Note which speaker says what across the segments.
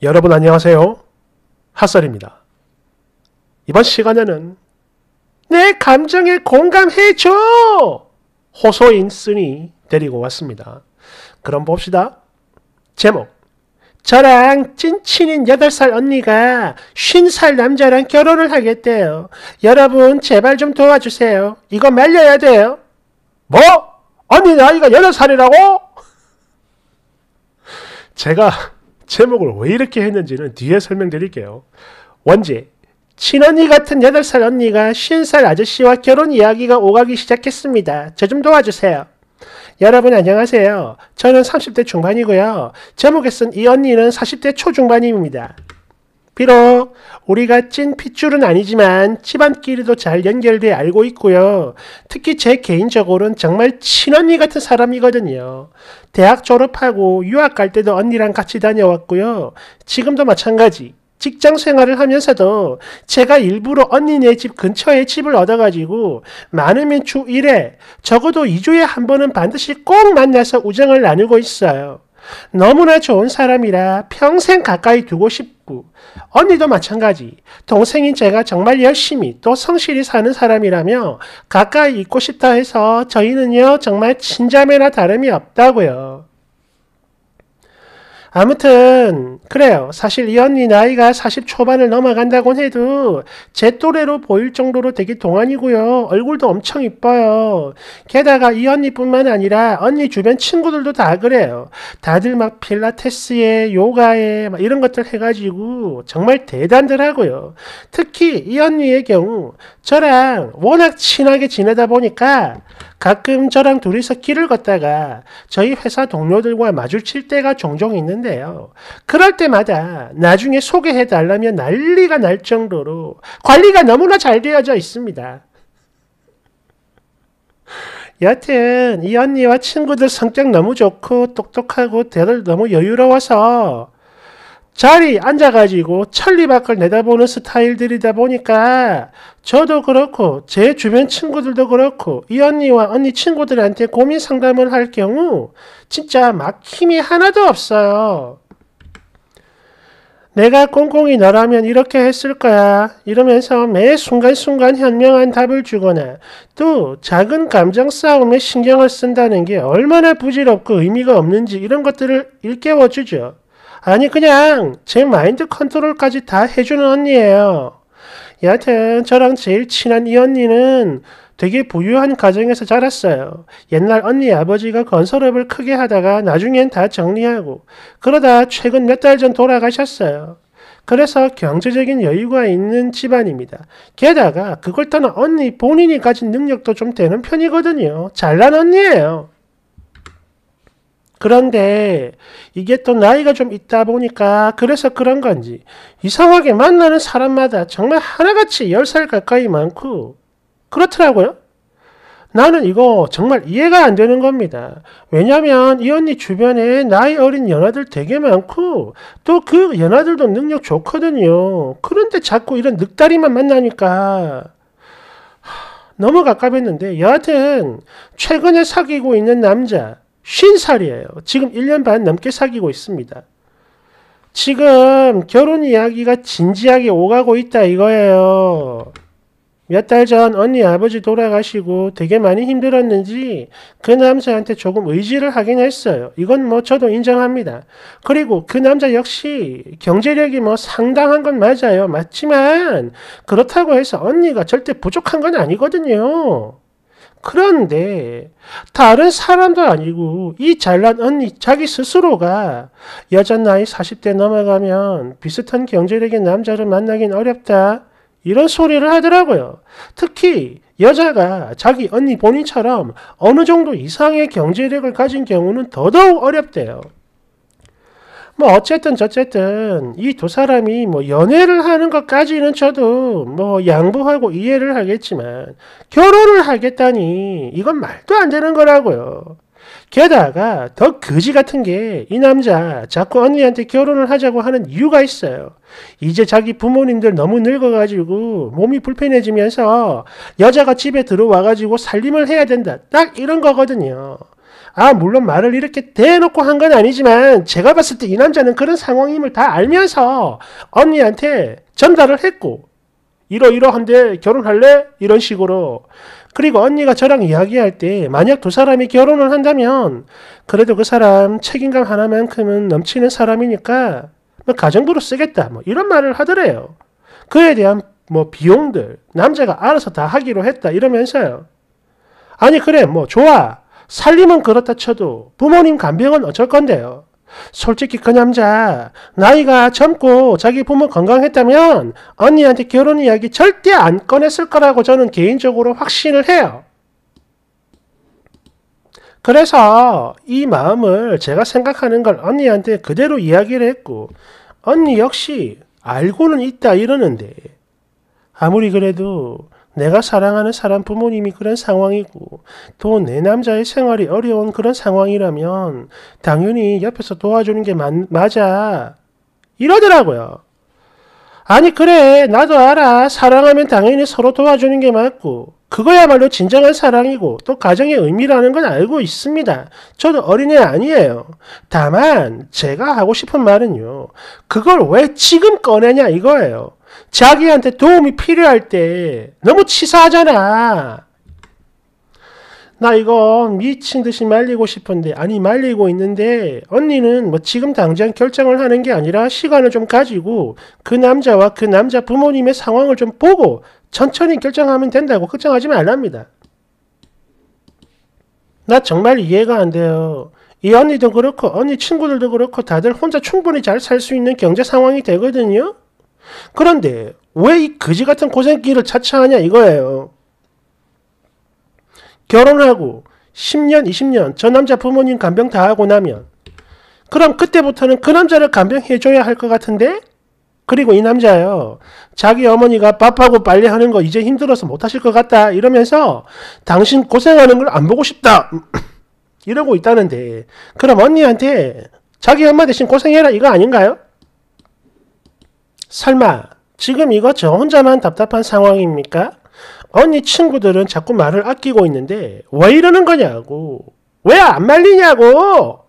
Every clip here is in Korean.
Speaker 1: 여러분 안녕하세요. 핫설입니다. 이번 시간에는 내 감정에 공감해줘! 호소인 쓰니 데리고 왔습니다. 그럼 봅시다. 제목 저랑 찐친인 8살 언니가 50살 남자랑 결혼을 하겠대요. 여러분 제발 좀 도와주세요. 이거 말려야 돼요. 뭐? 언니 나이가 8살이라고? 제가 제목을 왜 이렇게 했는지는 뒤에 설명드릴게요. 원제, 친언니 같은 8살 언니가 5살 아저씨와 결혼 이야기가 오가기 시작했습니다. 저 좀 도와주세요. 여러분 안녕하세요. 저는 30대 중반이고요. 제목에 쓴 이 언니는 40대 초중반입니다. 비록 우리가 찐 핏줄은 아니지만 집안끼리도 잘 연결돼 알고 있고요. 특히 제 개인적으로는 정말 친언니 같은 사람이거든요. 대학 졸업하고 유학 갈 때도 언니랑 같이 다녀왔고요. 지금도 마찬가지. 직장 생활을 하면서도 제가 일부러 언니네 집 근처에 집을 얻어가지고 많으면 주 1회, 적어도 2주에 한 번은 반드시 꼭 만나서 우정을 나누고 있어요. 너무나 좋은 사람이라 평생 가까이 두고 싶고 언니도 마찬가지 동생인 제가 정말 열심히 또 성실히 사는 사람이라며 가까이 있고 싶다 해서 저희는요 정말 친자매나 다름이 없다고요. 아무튼 그래요. 사실 이 언니 나이가 40 초반을 넘어간다곤 해도 제 또래로 보일 정도로 되게 동안이고요. 얼굴도 엄청 이뻐요. 게다가 이 언니뿐만 아니라 언니 주변 친구들도 다 그래요. 다들 막 필라테스에 요가에 막 이런 것들 해가지고 정말 대단들 하고요. 특히 이 언니의 경우 저랑 워낙 친하게 지내다 보니까 가끔 저랑 둘이서 길을 걷다가 저희 회사 동료들과 마주칠 때가 종종 있는데요. 그럴 때마다 나중에 소개해 달라면 난리가 날 정도로 관리가 너무나 잘 되어져 있습니다. 여하튼 이 언니와 친구들 성격 너무 좋고 똑똑하고 대들 너무 여유로워서 자리 앉아가지고 천리 밖을 내다보는 스타일들이다 보니까 저도 그렇고 제 주변 친구들도 그렇고 이 언니와 언니 친구들한테 고민 상담을 할 경우 진짜 막힘이 하나도 없어요. 내가 꽁꽁이 너라면 이렇게 했을 거야 이러면서 매 순간순간 현명한 답을 주거나 또 작은 감정 싸움에 신경을 쓴다는 게 얼마나 부질없고 의미가 없는지 이런 것들을 일깨워주죠. 아니 그냥 제 마인드 컨트롤까지 다 해주는 언니예요. 여하튼 저랑 제일 친한 이 언니는 되게 부유한 가정에서 자랐어요. 옛날 언니 아버지가 건설업을 크게 하다가 나중엔 다 정리하고 그러다 최근 몇 달 전 돌아가셨어요. 그래서 경제적인 여유가 있는 집안입니다. 게다가 그걸 떠나 언니 본인이 가진 능력도 좀 되는 편이거든요. 잘난 언니예요. 그런데 이게 또 나이가 좀 있다 보니까 그래서 그런 건지 이상하게 만나는 사람마다 정말 하나같이 10살 가까이 많고 그렇더라고요. 나는 이거 정말 이해가 안 되는 겁니다. 왜냐면 이 언니 주변에 나이 어린 연하들 되게 많고 또 그 연하들도 능력 좋거든요. 그런데 자꾸 이런 늑다리만 만나니까 너무 가깝했는데 여하튼 최근에 사귀고 있는 남자 50살이에요. 지금 1년 반 넘게 사귀고 있습니다. 지금 결혼 이야기가 진지하게 오가고 있다 이거예요. 몇 달 전 언니 아버지 돌아가시고 되게 많이 힘들었는지 그 남자한테 조금 의지를 하긴 했어요. 이건 뭐 저도 인정합니다. 그리고 그 남자 역시 경제력이 뭐 상당한 건 맞아요. 맞지만 그렇다고 해서 언니가 절대 부족한 건 아니거든요. 그런데 다른 사람도 아니고 이 잘난 언니 자기 스스로가 여자 나이 40대 넘어가면 비슷한 경제력의 남자를 만나긴 어렵다. 이런 소리를 하더라고요. 특히 여자가 자기 언니 본인처럼 어느 정도 이상의 경제력을 가진 경우는 더더욱 어렵대요. 뭐 어쨌든 저쨌든 이 두 사람이 뭐 연애를 하는 것까지는 저도 뭐 양보하고 이해를 하겠지만 결혼을 하겠다니 이건 말도 안 되는 거라고요. 게다가 더 거지 같은 게 이 남자 자꾸 언니한테 결혼을 하자고 하는 이유가 있어요. 이제 자기 부모님들 너무 늙어가지고 몸이 불편해지면서 여자가 집에 들어와가지고 살림을 해야 된다. 딱 이런 거거든요. 아, 물론 말을 이렇게 대놓고 한 건 아니지만 제가 봤을 때 이 남자는 그런 상황임을 다 알면서 언니한테 전달을 했고 이러이러한데 결혼할래? 이런 식으로. 그리고 언니가 저랑 이야기할 때 만약 두 사람이 결혼을 한다면 그래도 그 사람 책임감 하나만큼은 넘치는 사람이니까 뭐 가정부로 쓰겠다. 뭐 이런 말을 하더래요. 그에 대한 뭐 비용들 남자가 알아서 다 하기로 했다 이러면서요. 아니 그래 뭐 좋아. 살림은 그렇다 쳐도 부모님 간병은 어쩔 건데요. 솔직히 그 남자 나이가 젊고 자기 부모 건강했다면 언니한테 결혼 이야기 절대 안 꺼냈을 거라고 저는 개인적으로 확신을 해요. 그래서 이 마음을 제가 생각하는 걸 언니한테 그대로 이야기를 했고 언니 역시 알고는 있다 이러는데 아무리 그래도 내가 사랑하는 사람 부모님이 그런 상황이고 또 내 남자의 생활이 어려운 그런 상황이라면 당연히 옆에서 도와주는 게 맞, 맞아. 이러더라고요. 아니 그래 나도 알아. 사랑하면 당연히 서로 도와주는 게 맞고 그거야말로 진정한 사랑이고 또 가정의 의미라는 건 알고 있습니다. 저도 어린애 아니에요. 다만 제가 하고 싶은 말은요. 그걸 왜 지금 꺼내냐 이거예요. 자기한테 도움이 필요할 때 너무 치사하잖아. 나 이거 미친 듯이 말리고 싶은데 아니 말리고 있는데 언니는 뭐 지금 당장 결정을 하는 게 아니라 시간을 좀 가지고 그 남자와 그 남자 부모님의 상황을 좀 보고 천천히 결정하면 된다고 걱정하지 말랍니다. 나 정말 이해가 안 돼요. 이 언니도 그렇고 언니 친구들도 그렇고 다들 혼자 충분히 잘 살 수 있는 경제 상황이 되거든요. 그런데 왜 이 거지 같은 고생길을 차차하냐 이거예요. 결혼하고 10년, 20년 저 남자 부모님 간병 다 하고 나면 그럼 그때부터는 그 남자를 간병해줘야 할 것 같은데? 그리고 이 남자요. 자기 어머니가 밥하고 빨래하는 거 이제 힘들어서 못하실 것 같다 이러면서 당신 고생하는 걸 안 보고 싶다. 이러고 있다는데 그럼 언니한테 자기 엄마 대신 고생해라 이거 아닌가요? 설마 지금 이거 저 혼자만 답답한 상황입니까? 언니 친구들은 자꾸 말을 아끼고 있는데 왜 이러는 거냐고 왜 안 말리냐고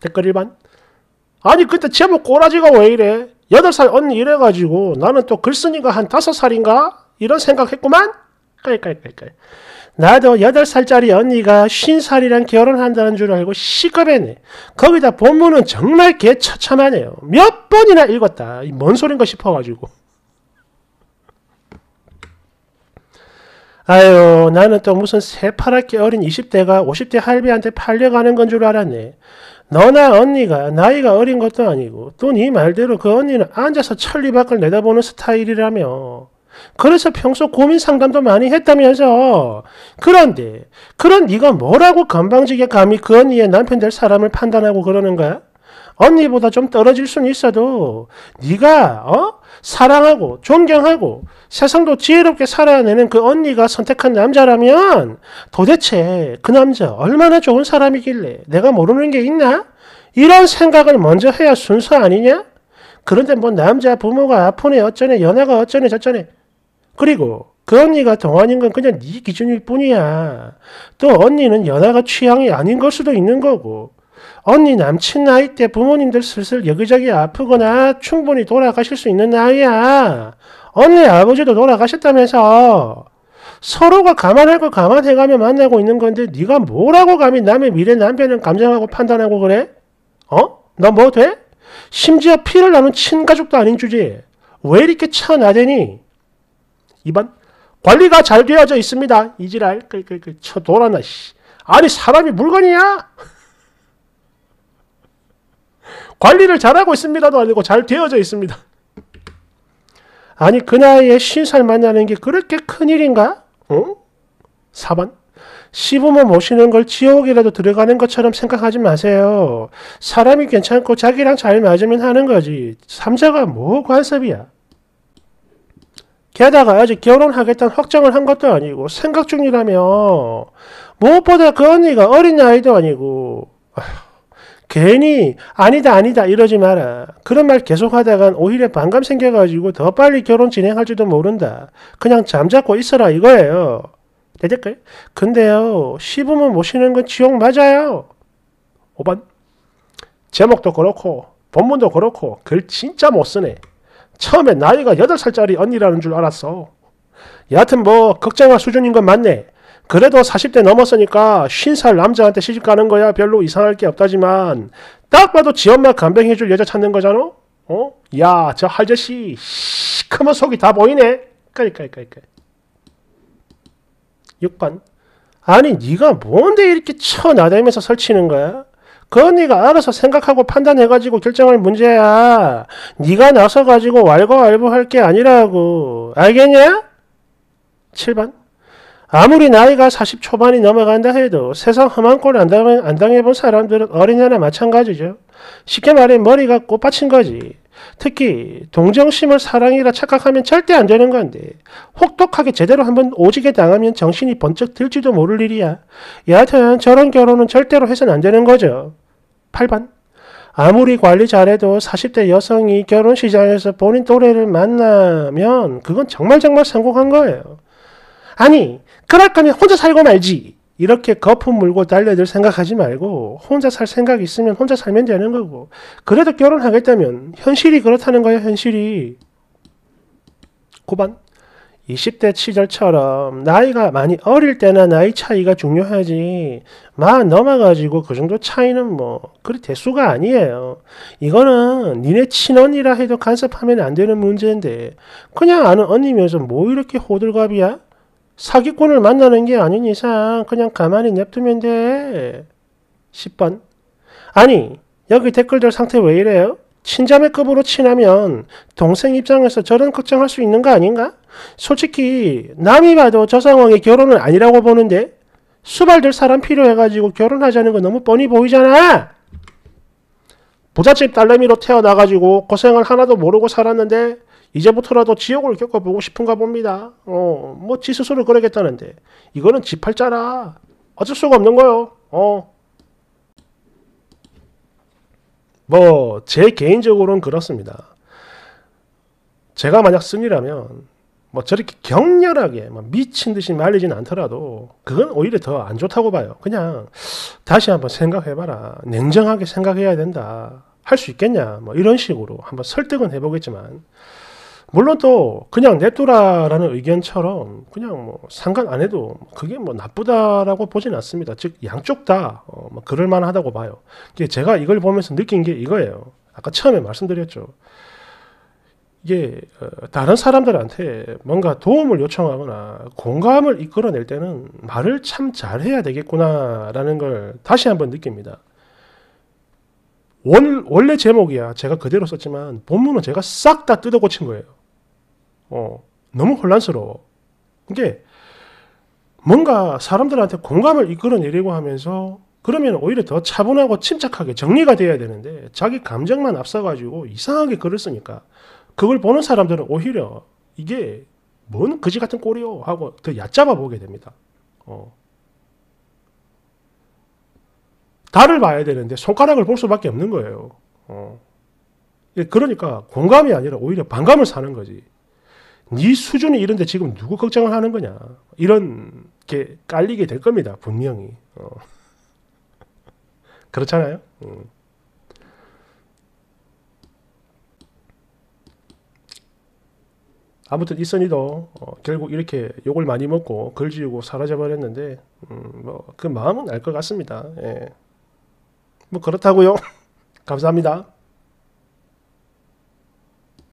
Speaker 1: 댓글 1번 아니 그때 제목 꼬라지가 왜 이래 8살 언니 이래가지고 나는 또 글쓴이가 한 5살인가 이런 생각했구만 깔깔깔깔 나도 8살짜리 언니가 50살이랑 결혼한다는 줄 알고 시급했네. 거기다 본문은 정말 개처참하네요. 몇 번이나 읽었다. 뭔 소린가 싶어가지고. 아유, 나는 또 무슨 새파랗게 어린 20대가 50대 할배한테 팔려가는 건 줄 알았네. 너나 언니가 나이가 어린 것도 아니고 또네 말대로 그 언니는 앉아서 천리 밖을 내다보는 스타일이라며. 그래서 평소 고민 상담도 많이 했다면서. 그런데 그런 네가 뭐라고 건방지게 감히 그 언니의 남편 될 사람을 판단하고 그러는 거야? 언니보다 좀 떨어질 수는 있어도 네가 어? 사랑하고 존경하고 세상도 지혜롭게 살아내는 그 언니가 선택한 남자라면 도대체 그 남자 얼마나 좋은 사람이길래 내가 모르는 게 있나? 이런 생각을 먼저 해야 순서 아니냐? 그런데 뭐 남자 부모가 아프네 어쩌네 연애가 어쩌네 저쩌네 그리고 그 언니가 동안인 건 그냥 네 기준일 뿐이야. 또 언니는 연애가 취향이 아닌 걸 수도 있는 거고 언니 남친 나이 때 부모님들 슬슬 여기저기 아프거나 충분히 돌아가실 수 있는 나이야. 언니 아버지도 돌아가셨다면서. 서로가 감안할 걸 감안해가며 만나고 있는 건데 네가 뭐라고 감히 남의 미래 남편은 감정하고 판단하고 그래? 어? 너 뭐 돼? 심지어 피를 나눈 친가족도 아닌 주제에 왜 이렇게 쳐나대니? 2번 관리가 잘 되어져 있습니다. 이지랄 그, 그, 그, 쳐 돌아나 씨. 아니 사람이 물건이야? 관리를 잘하고 있습니다도 아니고 잘 되어져 있습니다. 아니 그 나이에 신살 만나는 게 그렇게 큰일인가? 응? 어? 4번 시부모 모시는 걸 지옥이라도 들어가는 것처럼 생각하지 마세요. 사람이 괜찮고 자기랑 잘 맞으면 하는 거지. 삼자가 뭐 관습이야. 게다가 아직 결혼하겠다는 확정을 한 것도 아니고 생각 중이라며 무엇보다 그 언니가 어린 나이도 아니고 아휴. 괜히 아니다 아니다 이러지 마라. 그런 말 계속하다간 오히려 반감 생겨가지고 더 빨리 결혼 진행할지도 모른다. 그냥 잠자코 있어라 이거예요. 대댓글. 근데요 시부모 모시는 건 지옥 맞아요. 5번 제목도 그렇고 본문도 그렇고 글 진짜 못 쓰네. 처음에 나이가 8살짜리 언니라는 줄 알았어. 여하튼 뭐 극장화 수준인 건 맞네. 그래도 40대 넘었으니까 50살 남자한테 시집 가는 거야 별로 이상할 게 없다지만 딱 봐도 지 엄마 간병해줄 여자 찾는 거잖아? 어? 야, 저 할저씨 시커먼 속이 다 보이네. 까이까이까이까 6번 아니 네가 뭔데 이렇게 쳐나대면서 다 설치는 거야? 그 언니가 알아서 생각하고 판단해가지고 결정할 문제야. 네가 나서가지고 왈가왈부할 게 아니라고. 알겠냐? 7번 아무리 나이가 40 초반이 넘어간다 해도 세상 험한 꼴 안 당해본 사람들은 어린애나 마찬가지죠. 쉽게 말해 머리가 꽃받친 거지. 특히 동정심을 사랑이라 착각하면 절대 안 되는 건데 혹독하게 제대로 한번 오지게 당하면 정신이 번쩍 들지도 모를 일이야. 여하튼 저런 결혼은 절대로 해선 안 되는 거죠. 8번 아무리 관리 잘해도 40대 여성이 결혼 시장에서 본인 또래를 만나면 그건 정말 정말 성공한 거예요. 아니 그럴거면 혼자 살고 말지. 이렇게 거품 물고 달려들 생각하지 말고 혼자 살 생각 있으면 혼자 살면 되는 거고 그래도 결혼하겠다면 현실이 그렇다는 거야 현실이 9번 20대 시절처럼 나이가 많이 어릴 때나 나이 차이가 중요하지 마 넘어가지고 그 정도 차이는 뭐 그리 대수가 아니에요 이거는 니네 친언니라 해도 간섭하면 안 되는 문제인데 그냥 아는 언니면서 뭐 이렇게 호들갑이야? 사기꾼을 만나는 게 아닌 이상 그냥 가만히 냅두면 돼. 10번. 아니, 여기 댓글들 상태 왜 이래요? 친자매급으로 친하면 동생 입장에서 저런 걱정할 수 있는 거 아닌가? 솔직히 남이 봐도 저 상황이 결혼은 아니라고 보는데 수발될 사람 필요해가지고 결혼하자는 거 너무 뻔히 보이잖아! 부잣집 딸내미로 태어나가지고 고생을 하나도 모르고 살았는데 이제부터라도 지옥을 겪어보고 싶은가 봅니다. 어, 뭐지 스스로 그러겠다는데 이거는 지 팔자라 어쩔 수가 없는 거요. 어. 뭐제 개인적으로는 그렇습니다. 제가 만약 쓴이라면 뭐 저렇게 격렬하게 미친 듯이 말리진 않더라도 그건 오히려 더 안 좋다고 봐요. 그냥 다시 한번 생각해봐라. 냉정하게 생각해야 된다. 할 수 있겠냐? 뭐 이런 식으로 한번 설득은 해보겠지만 물론 또 그냥 냅두라라는 의견처럼 그냥 뭐 상관 안 해도 그게 뭐 나쁘다라고 보진 않습니다. 즉 양쪽 다어 뭐 그럴 만하다고 봐요. 제가 이걸 보면서 느낀 게 이거예요. 아까 처음에 말씀드렸죠. 이게 어, 다른 사람들한테 뭔가 도움을 요청하거나 공감을 이끌어낼 때는 말을 참 잘해야 되겠구나라는 걸 다시 한번 느낍니다. 원, 원래 제목이야 제가 그대로 썼지만 본문은 제가 싹 다 뜯어 고친 거예요. 어, 너무 혼란스러워. 이게 뭔가 사람들한테 공감을 이끌어내려고 하면서 그러면 오히려 더 차분하고 침착하게 정리가 돼야 되는데 자기 감정만 앞서가지고 이상하게 글을 쓰니까 그걸 보는 사람들은 오히려 이게 뭔 그지 같은 꼴이요 하고 더 얕잡아 보게 됩니다. 어. 달을 봐야 되는데 손가락을 볼 수밖에 없는 거예요. 어. 예, 그러니까 공감이 아니라 오히려 반감을 사는 거지. 네 수준이 이런데 지금 누구 걱정을 하는 거냐 이런 게 깔리게 될 겁니다 분명히 어. 그렇잖아요. 음. 아무튼 이선희도 어, 결국 이렇게 욕을 많이 먹고 걸지우고 사라져버렸는데 음, 뭐그 마음은 알 것 같습니다. 예. 뭐 그렇다고요. 감사합니다.